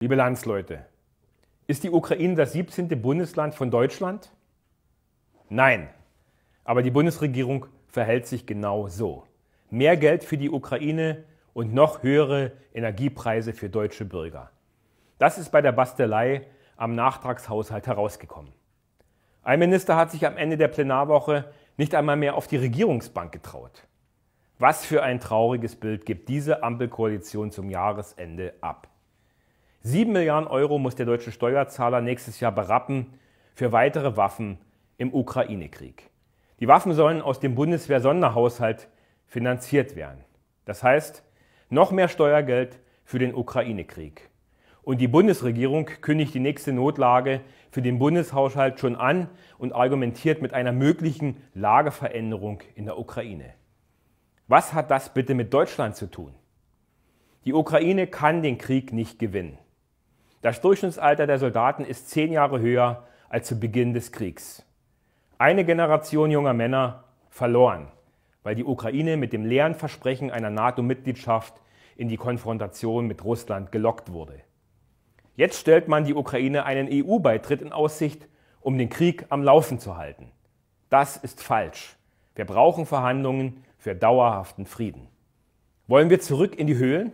Liebe Landsleute, ist die Ukraine das 17. Bundesland von Deutschland? Nein. Aber die Bundesregierung verhält sich genau so. Mehr Geld für die Ukraine und noch höhere Energiepreise für deutsche Bürger. Das ist bei der Bastelei am Nachtragshaushalt herausgekommen. Ein Minister hat sich am Ende der Plenarwoche nicht einmal mehr auf die Regierungsbank getraut. Was für ein trauriges Bild gibt diese Ampelkoalition zum Jahresende ab. 7 Milliarden Euro muss der deutsche Steuerzahler nächstes Jahr berappen für weitere Waffen im Ukraine-Krieg. Die Waffen sollen aus dem Bundeswehr-Sonderhaushalt finanziert werden. Das heißt, noch mehr Steuergeld für den Ukraine-Krieg. Und die Bundesregierung kündigt die nächste Notlage für den Bundeshaushalt schon an und argumentiert mit einer möglichen Lageveränderung in der Ukraine. Was hat das bitte mit Deutschland zu tun? Die Ukraine kann den Krieg nicht gewinnen. Das Durchschnittsalter der Soldaten ist zehn Jahre höher als zu Beginn des Kriegs. Eine Generation junger Männer verloren, weil die Ukraine mit dem leeren Versprechen einer NATO-Mitgliedschaft in die Konfrontation mit Russland gelockt wurde. Jetzt stellt man die Ukraine einen EU-Beitritt in Aussicht, um den Krieg am Laufen zu halten. Das ist falsch. Wir brauchen Verhandlungen für dauerhaften Frieden. Wollen wir zurück in die Höhlen?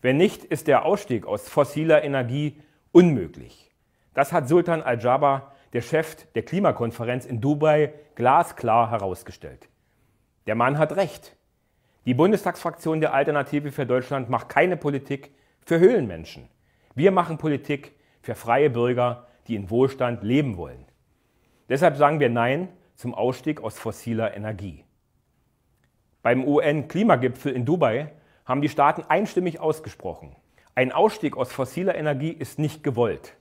Wenn nicht, ist der Ausstieg aus fossiler Energie unmöglich. Das hat Sultan Al-Jaber, der Chef der Klimakonferenz in Dubai, glasklar herausgestellt. Der Mann hat recht. Die Bundestagsfraktion der Alternative für Deutschland macht keine Politik für Höhlenmenschen. Wir machen Politik für freie Bürger, die in Wohlstand leben wollen. Deshalb sagen wir Nein zum Ausstieg aus fossiler Energie. Beim UN-Klimagipfel in Dubai haben die Staaten einstimmig ausgesprochen. Ein Ausstieg aus fossiler Energie ist nicht gewollt.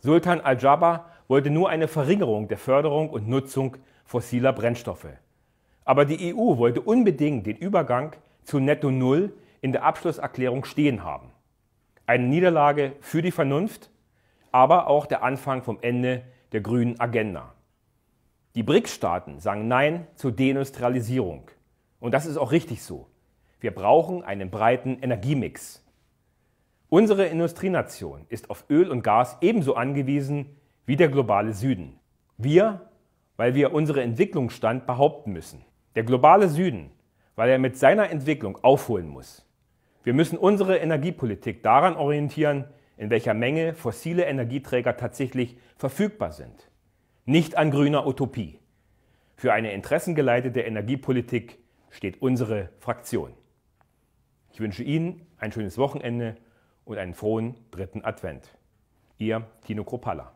Sultan al-Jaber wollte nur eine Verringerung der Förderung und Nutzung fossiler Brennstoffe. Aber die EU wollte unbedingt den Übergang zu Netto Null in der Abschlusserklärung stehen haben. Eine Niederlage für die Vernunft, aber auch der Anfang vom Ende der grünen Agenda. Die BRICS-Staaten sagen Nein zur Deindustrialisierung. Und das ist auch richtig so. Wir brauchen einen breiten Energiemix. Unsere Industrienation ist auf Öl und Gas ebenso angewiesen wie der globale Süden. Wir, weil wir unseren Entwicklungsstand behaupten müssen. Der globale Süden, weil er mit seiner Entwicklung aufholen muss. Wir müssen unsere Energiepolitik daran orientieren, in welcher Menge fossile Energieträger tatsächlich verfügbar sind. Nicht an grüner Utopie. Für eine interessengeleitete Energiepolitik steht unsere Fraktion. Ich wünsche Ihnen ein schönes Wochenende und einen frohen dritten Advent. Ihr Tino Kropalla.